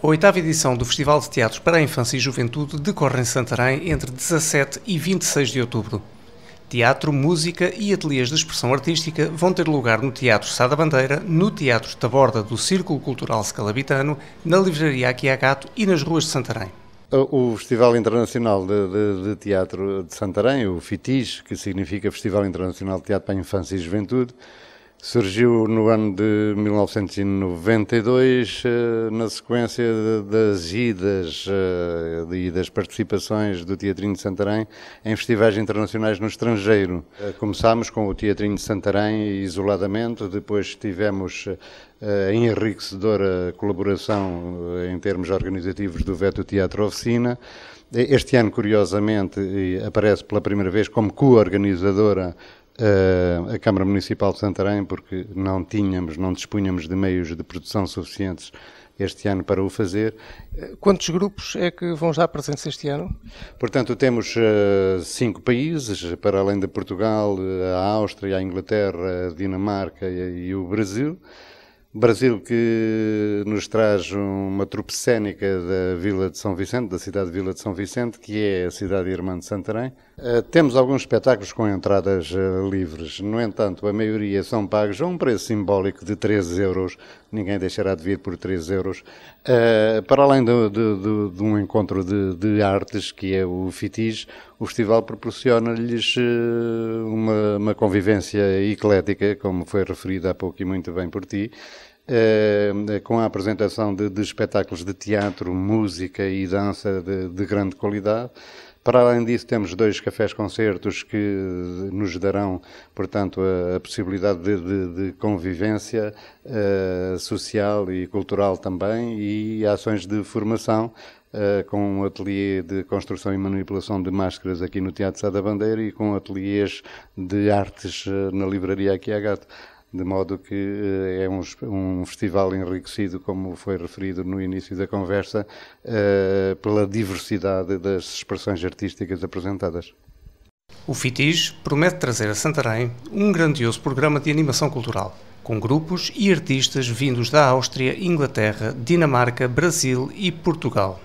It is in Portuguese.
A oitava edição do Festival de Teatros para a Infância e Juventude decorre em Santarém entre 17 e 26 de outubro. Teatro, música e ateliês de expressão artística vão ter lugar no Teatro Sada Bandeira, no Teatro Taborda do Círculo Cultural Scalabitano, na Livraria Aquiagato e nas ruas de Santarém. O Festival Internacional de, de, de, Teatro de Santarém, o FITIS, que significa Festival Internacional de Teatro para a Infância e Juventude, Surgiu no ano de 1992, eh, na sequência das idas eh, e das participações do Teatrinho de Santarém em festivais internacionais no estrangeiro. Eh, começámos com o Teatrinho de Santarém isoladamente, depois tivemos a enriquecedora colaboração em termos organizativos do Veto Teatro Oficina. Este ano, curiosamente, aparece pela primeira vez como co-organizadora eh, a Câmara Municipal de Santarém, porque não tínhamos, não dispunhamos de meios de produção suficientes este ano para o fazer. Eh, quantos grupos é que vão já presentes este ano? Portanto, temos eh, cinco países, para além de Portugal, a Áustria, a Inglaterra, a Dinamarca e o Brasil. Brasil que nos traz uma tropecénica da Vila de São Vicente, da cidade de Vila de São Vicente, que é a cidade irmã de Santarém. Eh, temos alguns espetáculos com entradas eh, livres, no entanto, a maioria são pagos a um preço simbólico de 13 euros, ninguém deixará de vir por 13 euros, eh, para além de, de, de, de um encontro de, artes, que é o FITIS, o festival proporciona-lhes eh, uma, uma, convivência eclética, como foi referida há pouco e muito bem por ti, eh, eh, com a apresentação de, de, espetáculos de teatro, música e dança de, de grande qualidade. Para além disso, temos dois cafés-concertos que eh, nos darão, portanto, a, a possibilidade de, de, de convivência uh, social e cultural também e ações de formação. Uh, com um ateliê de construção e manipulação de máscaras aqui no Teatro Sá da Bandeira e com ateliês de artes na livraria aqui à Gato de modo que eh, é um, um, festival enriquecido, como foi referido no início da conversa, eh, pela diversidade das expressões artísticas apresentadas. O FITIS promete trazer a Santarém um grandioso programa de animação cultural, com grupos e artistas vindos da Áustria, Inglaterra, Dinamarca, Brasil e Portugal.